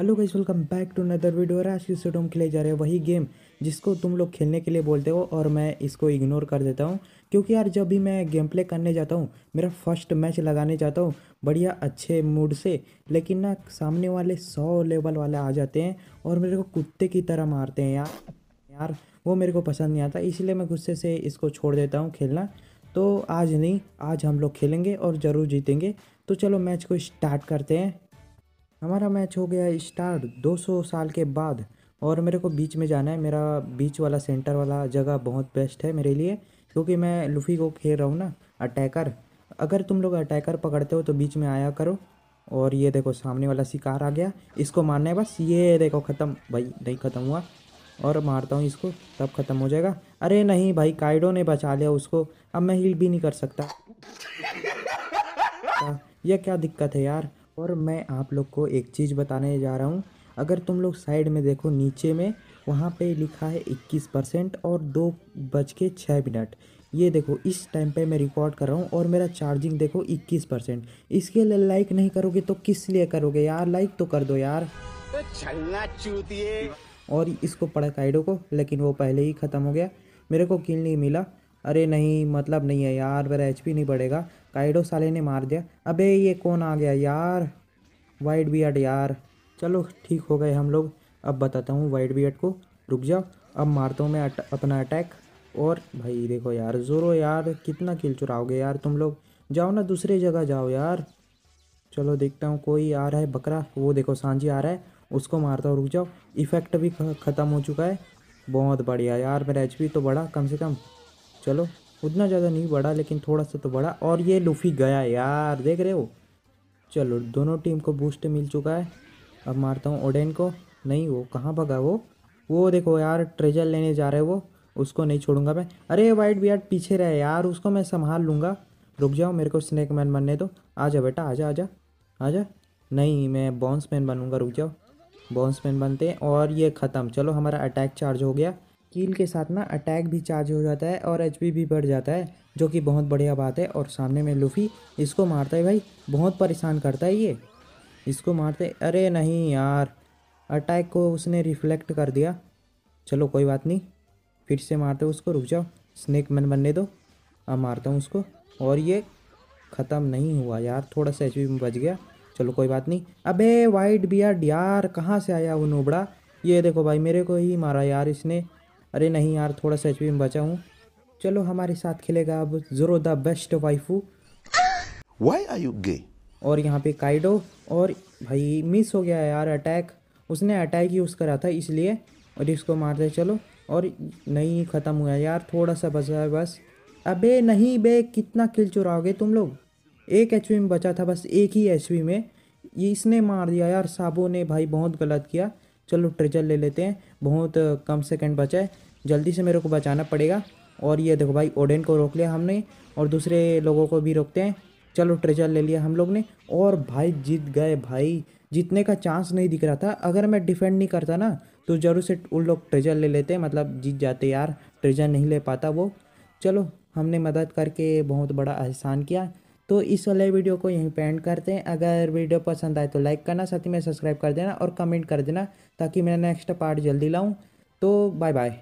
hello guys welcome back to another video और आज की वीडियो में खेले जा रहे हैं वही गेम जिसको तुम लोग खेलने के लिए बोलते हो और मैं इसको इग्नोर कर देता हूँ क्योंकि यार जब भी मैं गेम प्ले करने जाता हूँ मेरा फर्स्ट मैच लगाने जाता हूँ बढ़िया अच्छे मूड से लेकिन ना सामने वाले सौ लेवल वाले आ जाते हैं और मेरे को कुत्ते की तरह मारते हैं यार यार वो मेरे को पसंद नहीं आता इसलिए मैं गुस्से से इसको छोड़ देता हूँ खेलना तो आज नहीं आज हम लोग खेलेंगे और ज़रूर जीतेंगे तो चलो मैच को स्टार्ट करते हैं हमारा मैच हो गया स्टार्ट 200 साल के बाद और मेरे को बीच में जाना है मेरा बीच वाला सेंटर वाला जगह बहुत बेस्ट है मेरे लिए क्योंकि मैं लुफी को खेल रहा हूँ ना अटैकर अगर तुम लोग अटैकर पकड़ते हो तो बीच में आया करो और ये देखो सामने वाला शिकार आ गया इसको मारना है बस ये देखो ख़त्म भाई नहीं ख़त्म हुआ और मारता हूँ इसको तब ख़त्म हो जाएगा अरे नहीं भाई काइडो ने बचा लिया उसको अब मैं हिल भी नहीं कर सकता यह क्या दिक्कत है यार और मैं आप लोग को एक चीज़ बताने जा रहा हूँ अगर तुम लोग साइड में देखो नीचे में वहाँ पे लिखा है इक्कीस परसेंट और दो बज के छः मिनट ये देखो इस टाइम पे मैं रिकॉर्ड कर रहा हूँ और मेरा चार्जिंग देखो इक्कीस परसेंट इसके लिए लाइक नहीं करोगे तो किस लिए करोगे यार लाइक तो कर दो यार तो चूतिए और इसको पढ़ा काइडो को लेकिन वो पहले ही ख़त्म हो गया मेरे को किल नहीं मिला अरे नहीं मतलब नहीं है यार मेरा एच नहीं बढ़ेगा काइडो साले ने मार दिया अबे ये कौन आ गया यार वाइट बियड यार चलो ठीक हो गए हम लोग अब बताता हूँ वाइट बियड को रुक जाओ अब मारता हूँ मैं अट, अपना अटैक और भाई देखो यार ज़ोरो यार कितना किल चुराओगे यार तुम लोग जाओ ना दूसरे जगह जाओ यार चलो देखता हूँ कोई आ रहा है बकरा वो देखो सांझी आ रहा है उसको मारता हूँ रुक जाओ इफ़ेक्ट भी ख़त्म हो चुका है बहुत बढ़िया यार मेरा एच तो बढ़ा कम से कम चलो उतना ज़्यादा नहीं बढ़ा लेकिन थोड़ा सा तो बढ़ा और ये लूफी गया यार देख रहे हो चलो दोनों टीम को बूस्ट मिल चुका है अब मारता हूँ ओडेन को नहीं वो कहाँ भगा वो वो देखो यार ट्रेजर लेने जा रहे वो उसको नहीं छोड़ूंगा मैं अरे वाइट बियाड पीछे रहे यार उसको मैं संभाल लूँगा रुक जाओ मेरे को स्नैक मैन बनने दो आ जा बेटा आ जा आ जा आ जा नहीं मैं बॉन्स मैन बनूँगा रुक जाओ बॉन्स मैन बनते हैं और ये ख़त्म चलो हमारा अटैक चार्ज हो गया कील के साथ ना अटैक भी चार्ज हो जाता है और एच भी बढ़ जाता है जो कि बहुत बढ़िया बात है और सामने में लूफ़ी इसको मारता है भाई बहुत परेशान करता है ये इसको मारते अरे नहीं यार अटैक को उसने रिफ्लेक्ट कर दिया चलो कोई बात नहीं फिर से मारते उसको रुक जाओ स्नैक मैन बनने दो अब मारता हूँ उसको और ये ख़त्म नहीं हुआ यार थोड़ा सा एच बच गया चलो कोई बात नहीं अबे वाइट बियर्ड यार कहाँ से आया वो नोबड़ा ये देखो भाई मेरे को ही मारा यार इसने अरे नहीं यार थोड़ा सा एच में बचा हूँ चलो हमारे साथ खेलेगा अब Zoro the best waifu why are you gay और यहाँ पे काइडो और भाई मिस हो गया यार अटैक उसने अटैक यूज़ करा था इसलिए और इसको मार दे चलो और नहीं ख़त्म हुआ यार थोड़ा सा बचा है बस अबे नहीं बे कितना किल चुराओगे तुम लोग एक एच में बचा था बस एक ही एच में ये इसने मार दिया यार साबो ने भाई बहुत गलत किया चलो ट्रेजर ले लेते हैं बहुत कम सेकंड बचा है जल्दी से मेरे को बचाना पड़ेगा और ये देखो भाई ओडेन को रोक लिया हमने और दूसरे लोगों को भी रोकते हैं चलो ट्रेजर ले लिया हम लोग ने और भाई जीत गए भाई जीतने का चांस नहीं दिख रहा था अगर मैं डिफेंड नहीं करता ना तो जरूर से उन लोग ट्रेजर ले लेते मतलब जीत जाते यार ट्रेजर नहीं ले पाता वो चलो हमने मदद करके बहुत बड़ा एहसान किया तो इस वाले वीडियो को यहीं पे एंड करते हैं अगर वीडियो पसंद आए तो लाइक करना साथ ही में सब्सक्राइब कर देना और कमेंट कर देना ताकि मैं नेक्स्ट पार्ट जल्दी लाऊँ तो बाय बाय